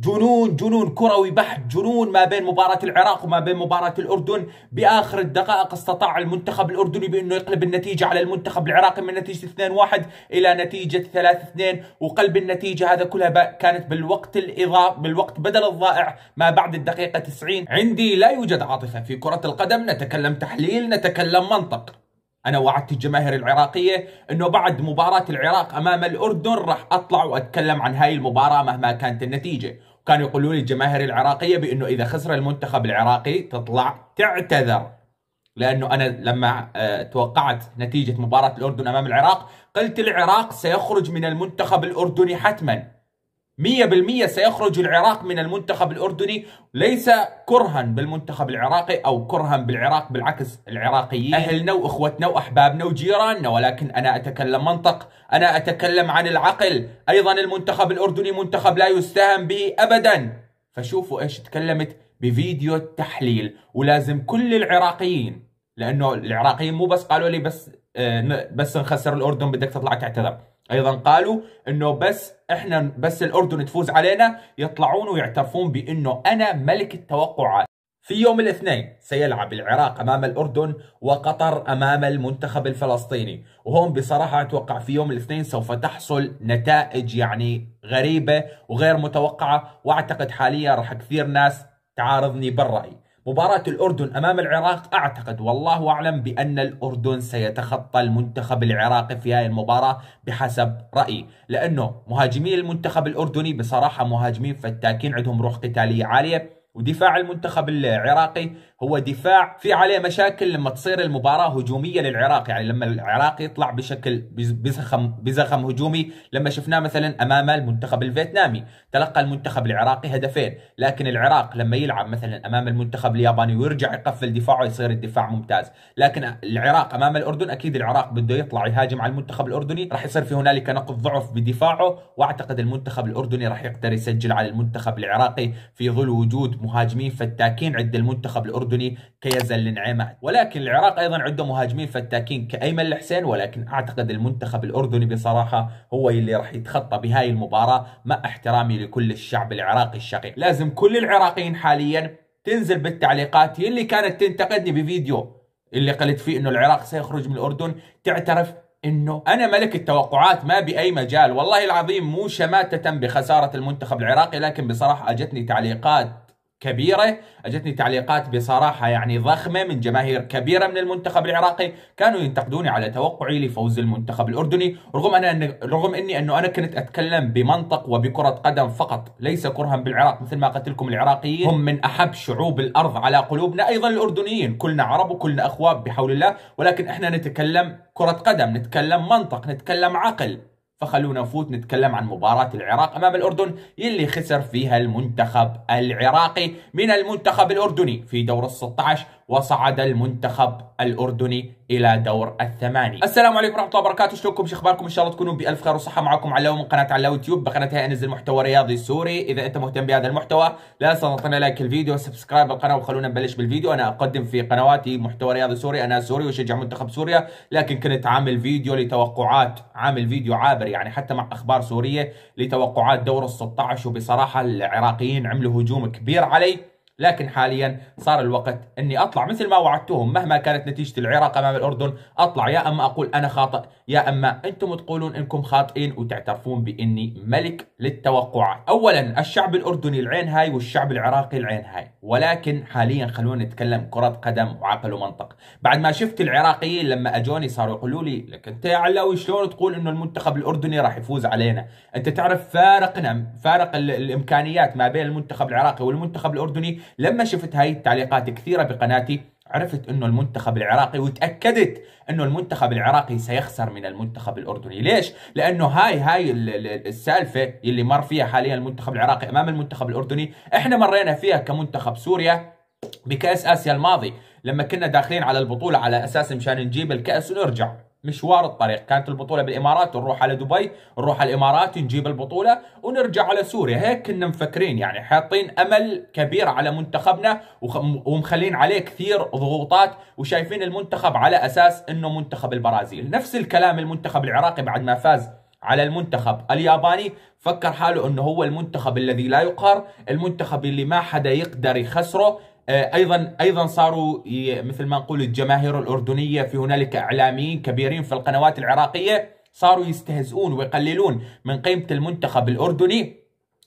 جنون جنون كروي بحت جنون ما بين مباراة العراق وما بين مباراة الأردن بآخر الدقائق استطاع المنتخب الأردني بأنه يقلب النتيجة على المنتخب العراقي من نتيجة 2-1 إلى نتيجة 3-2 وقلب النتيجة هذا كلها كانت بالوقت الإضاء بالوقت بدل الضائع ما بعد الدقيقة 90 عندي لا يوجد عاطفة في كرة القدم نتكلم تحليل نتكلم منطق انا وعدت الجماهير العراقيه انه بعد مباراه العراق امام الاردن راح اطلع واتكلم عن هاي المباراه مهما كانت النتيجه وكانوا يقولوا لي الجماهير العراقيه بانه اذا خسر المنتخب العراقي تطلع تعتذر لانه انا لما آه، توقعت نتيجه مباراه الاردن امام العراق قلت العراق سيخرج من المنتخب الاردني حتما 100% سيخرج العراق من المنتخب الأردني ليس كرها بالمنتخب العراقي أو كرها بالعراق بالعكس العراقيين أهلنا وإخوتنا وأحبابنا وجيراننا ولكن أنا أتكلم منطق أنا أتكلم عن العقل أيضا المنتخب الأردني منتخب لا يستهان به أبدا فشوفوا إيش تكلمت بفيديو التحليل ولازم كل العراقيين لأنه العراقيين مو بس قالوا لي بس آه، بس نخسر الأردن بدك تطلع تعتذر ايضا قالوا انه بس احنا بس الاردن تفوز علينا يطلعون ويعترفون بانه انا ملك التوقعات في يوم الاثنين سيلعب العراق امام الاردن وقطر امام المنتخب الفلسطيني وهون بصراحه اتوقع في يوم الاثنين سوف تحصل نتائج يعني غريبه وغير متوقعه واعتقد حاليا راح كثير ناس تعارضني بالراي مباراة الأردن أمام العراق أعتقد والله أعلم بأن الأردن سيتخطى المنتخب العراقي في هذه المباراة بحسب رأيي لأنه مهاجمي المنتخب الأردني بصراحة مهاجمين فتاكين عندهم روح قتالية عالية ودفاع المنتخب العراقي هو دفاع في عليه مشاكل لما تصير المباراه هجوميه للعراق يعني لما العراق يطلع بشكل بزخم بزخم هجومي لما شفناه مثلا امام المنتخب الفيتنامي تلقى المنتخب العراقي هدفين لكن العراق لما يلعب مثلا امام المنتخب الياباني ويرجع يقفل دفاعه يصير الدفاع ممتاز لكن العراق امام الاردن اكيد العراق بده يطلع يهاجم على المنتخب الاردني راح يصير في هنالك نقص ضعف بدفاعه واعتقد المنتخب الاردني راح يقدر يسجل على المنتخب العراقي في ظل وجود مهاجمين فتاكين عند المنتخب الاردني الأردني كيزن النعيمة ولكن العراق أيضا عنده مهاجمين فتاكين كأيمن الحسين ولكن أعتقد المنتخب الأردني بصراحة هو اللي راح يتخطى بهاي المباراة مع احترامي لكل الشعب العراقي الشقيق لازم كل العراقيين حاليا تنزل بالتعليقات اللي كانت تنتقدني بفيديو اللي قلت فيه انه العراق سيخرج من الاردن تعترف انه انا ملك التوقعات ما باي مجال والله العظيم مو شماتة بخسارة المنتخب العراقي لكن بصراحة اجتني تعليقات كبيرة أجتني تعليقات بصراحة يعني ضخمة من جماهير كبيرة من المنتخب العراقي كانوا ينتقدوني على توقعي لفوز المنتخب الأردني رغم أنا أن رغم أني أنه أنا كنت أتكلم بمنطق وبكرة قدم فقط ليس كرها بالعراق مثل ما قلت لكم العراقيين هم من أحب شعوب الأرض على قلوبنا أيضا الأردنيين كلنا عرب وكلنا أخواب بحول الله ولكن إحنا نتكلم كرة قدم نتكلم منطق نتكلم عقل فخلونا نفوت نتكلم عن مباراة العراق أمام الأردن يلي خسر فيها المنتخب العراقي من المنتخب الأردني في دور 16 عشر وصعد المنتخب الأردني الى دور الثمانية السلام عليكم ورحمه الله وبركاته شلونكم شو اخباركم ان شاء الله تكونوا بالف خير وصحه معكم علاوي من قناه علاوي يوتيوب بقناتها انزل محتوى رياضي سوري اذا انت مهتم بهذا المحتوى لا تنسى تعطينا لايك الفيديو وسبسكرايب القناه وخلونا نبلش بالفيديو انا اقدم في قنواتي محتوى رياضي سوري انا سوري واشجع منتخب سوريا لكن كنت عامل فيديو لتوقعات عامل فيديو عابر يعني حتى مع اخبار سوريه لتوقعات دور ال 16 وبصراحه العراقيين عملوا هجوم كبير علي لكن حاليا صار الوقت اني اطلع مثل ما وعدتهم مهما كانت نتيجه العراق امام الاردن اطلع يا اما اقول انا خاطئ يا اما انتم تقولون انكم خاطئين وتعترفون باني ملك للتوقعات. اولا الشعب الاردني العين هاي والشعب العراقي العين هاي، ولكن حاليا خلونا نتكلم كره قدم وعقل ومنطق. بعد ما شفت العراقيين لما اجوني صاروا يقولوا لي لك انت يا علاوي شلون تقول انه المنتخب الاردني راح يفوز علينا؟ انت تعرف فارقنا فارق الامكانيات ما بين المنتخب العراقي والمنتخب الاردني لما شفت هاي التعليقات كثيرة بقناتي عرفت انه المنتخب العراقي وتاكدت انه المنتخب العراقي سيخسر من المنتخب الاردني، ليش؟ لانه هاي هاي السالفه اللي مر فيها حاليا المنتخب العراقي امام المنتخب الاردني، احنا مرينا فيها كمنتخب سوريا بكاس اسيا الماضي، لما كنا داخلين على البطوله على اساس مشان نجيب الكاس ونرجع، مشوار الطريق كانت البطوله بالامارات نروح على دبي نروح على الامارات نجيب البطوله ونرجع على سوريا هيك كنا مفكرين يعني حاطين امل كبير على منتخبنا ومخلين عليه كثير ضغوطات وشايفين المنتخب على اساس انه منتخب البرازيل نفس الكلام المنتخب العراقي بعد ما فاز على المنتخب الياباني فكر حاله انه هو المنتخب الذي لا يقهر المنتخب اللي ما حدا يقدر يخسره آه، ايضا ايضا صاروا مثل ما نقول الجماهير الاردنيه في هنالك اعلاميين كبيرين في القنوات العراقيه صاروا يستهزئون ويقللون من قيمه المنتخب الاردني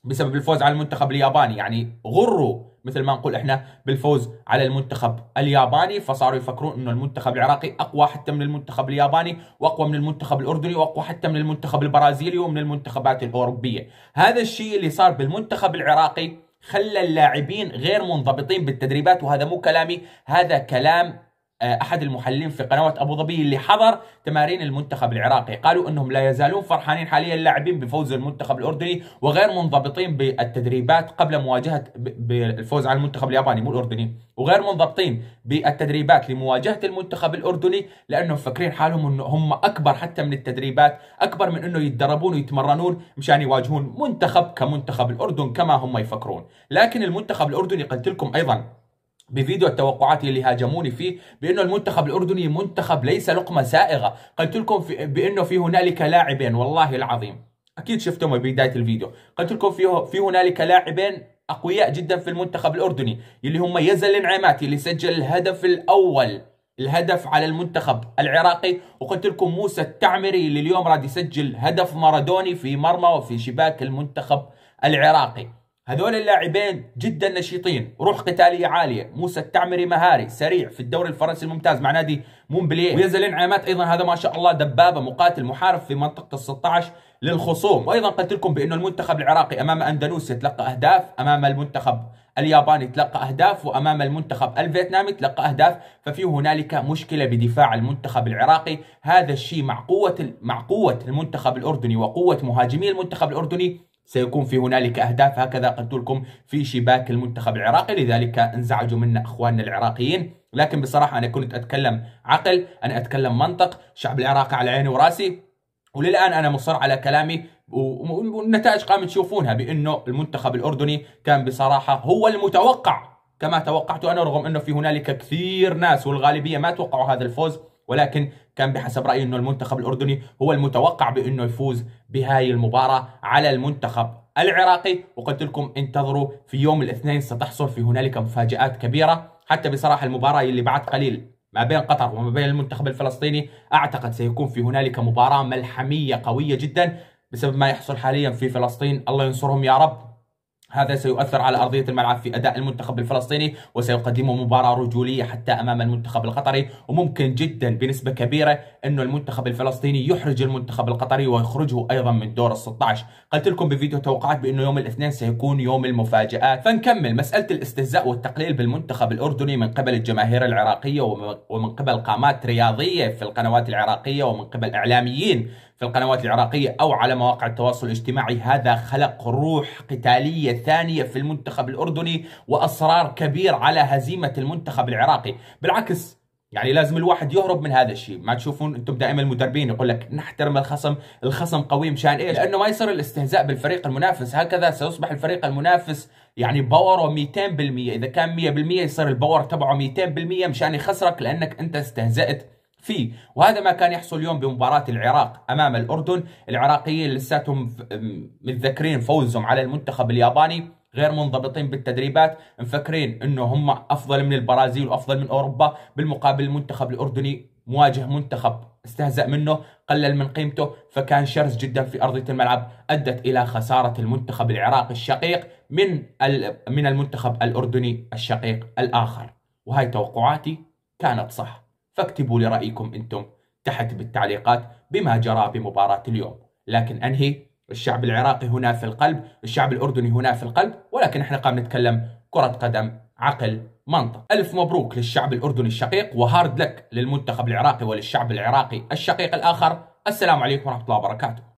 بسبب الفوز على المنتخب الياباني يعني غروا مثل ما نقول احنا بالفوز على المنتخب الياباني فصاروا يفكرون انه المنتخب العراقي اقوى حتى من المنتخب الياباني واقوى من المنتخب الاردني واقوى حتى من المنتخب البرازيلي ومن المنتخبات الاوروبيه هذا الشيء اللي صار بالمنتخب العراقي خلى اللاعبين غير منضبطين بالتدريبات وهذا مو كلامي هذا كلام آه، احد المحللين في قنوات ابو ظبي اللي حضر تمارين المنتخب العراقي قالوا انهم لا يزالون فرحانين حاليا اللاعبين بفوز المنتخب الاردني وغير منضبطين بالتدريبات قبل مواجهه بالفوز على المنتخب الياباني مو الاردني وغير منضبطين بالتدريبات لمواجهه المنتخب الاردني لانهم فاكرين حالهم انه هم اكبر حتى من التدريبات اكبر من انه يتدربون ويتمرنون مشان يواجهون منتخب كمنتخب الاردن كما هم يفكرون لكن المنتخب الاردني قلت لكم ايضا بفيديو التوقعات اللي هاجموني فيه بانه المنتخب الاردني منتخب ليس لقمه سائغه قلت لكم في بانه في هنالك لاعبين والله العظيم اكيد شفتهم بدايه الفيديو قلت لكم في في هنالك لاعبين اقوياء جدا في المنتخب الاردني اللي هم يزل نعماتي اللي سجل الهدف الاول الهدف على المنتخب العراقي وقلت لكم موسى التعمري اللي اليوم راد يسجل هدف مارادوني في مرمى وفي شباك المنتخب العراقي هذول اللاعبين جدا نشيطين روح قتاليه عاليه موسى التعمري مهاري سريع في الدوري الفرنسي الممتاز مع نادي مونبلييه ويزل انعامات ايضا هذا ما شاء الله دبابه مقاتل محارب في منطقه ال 16 للخصوم وايضا قلت لكم بانه المنتخب العراقي امام اندونيسيا تلقى اهداف امام المنتخب الياباني تلقى اهداف وامام المنتخب الفيتنامي تلقى اهداف ففي هنالك مشكله بدفاع المنتخب العراقي هذا الشيء مع قوه مع قوه المنتخب الاردني وقوه مهاجمي المنتخب الاردني سيكون في هنالك أهداف هكذا قلت لكم في شباك المنتخب العراقي لذلك انزعجوا منا أخواننا العراقيين لكن بصراحة أنا كنت أتكلم عقل أنا أتكلم منطق شعب العراق على عيني وراسي وللآن أنا مصر على كلامي والنتائج قام تشوفونها بأنه المنتخب الأردني كان بصراحة هو المتوقع كما توقعت أنا رغم أنه في هنالك كثير ناس والغالبية ما توقعوا هذا الفوز ولكن كان بحسب رايي انه المنتخب الاردني هو المتوقع بانه يفوز بهاي المباراه على المنتخب العراقي وقلت لكم انتظروا في يوم الاثنين ستحصل في هنالك مفاجات كبيره حتى بصراحه المباراه اللي بعد قليل ما بين قطر وما بين المنتخب الفلسطيني اعتقد سيكون في هنالك مباراه ملحميه قويه جدا بسبب ما يحصل حاليا في فلسطين الله ينصرهم يا رب هذا سيؤثر على أرضية الملعب في أداء المنتخب الفلسطيني وسيقدم مباراة رجولية حتى أمام المنتخب القطري وممكن جدا بنسبة كبيرة انه المنتخب الفلسطيني يحرج المنتخب القطري ويخرجه أيضا من دور ال 16 قلت لكم بفيديو توقعات بأنه يوم الاثنين سيكون يوم المفاجآت فنكمل مسألة الاستهزاء والتقليل بالمنتخب الأردني من قبل الجماهير العراقية ومن قبل قامات رياضية في القنوات العراقية ومن قبل إعلاميين في القنوات العراقية أو على مواقع التواصل الاجتماعي هذا خلق روح قتالية ثانية في المنتخب الأردني وأصرار كبير على هزيمة المنتخب العراقي بالعكس يعني لازم الواحد يهرب من هذا الشيء ما تشوفون انتم دائما المدربين يقول لك نحترم الخصم الخصم قوي مشان ايش لانه ما يصير الاستهزاء بالفريق المنافس هكذا سيصبح الفريق المنافس يعني باوره 200% اذا كان 100% يصير الباور تبعه 200% مشان يخسرك لانك انت استهزأت فيه وهذا ما كان يحصل اليوم بمباراة العراق أمام الأردن العراقيين لساتهم متذكرين فوزهم على المنتخب الياباني غير منضبطين بالتدريبات مفكرين انه هم افضل من البرازيل وافضل من اوروبا بالمقابل المنتخب الاردني مواجه منتخب استهزأ منه قلل من قيمته فكان شرس جدا في أرضية الملعب أدت إلى خسارة المنتخب العراقي الشقيق من من المنتخب الأردني الشقيق الآخر وهي توقعاتي كانت صح فاكتبوا لي رأيكم أنتم تحت بالتعليقات بما جرى بمباراة اليوم لكن أنهي الشعب العراقي هنا في القلب الشعب الأردني هنا في القلب ولكن احنا قام نتكلم كرة قدم عقل منطق ألف مبروك للشعب الأردني الشقيق وهارد لك للمنتخب العراقي وللشعب العراقي الشقيق الآخر السلام عليكم ورحمة الله وبركاته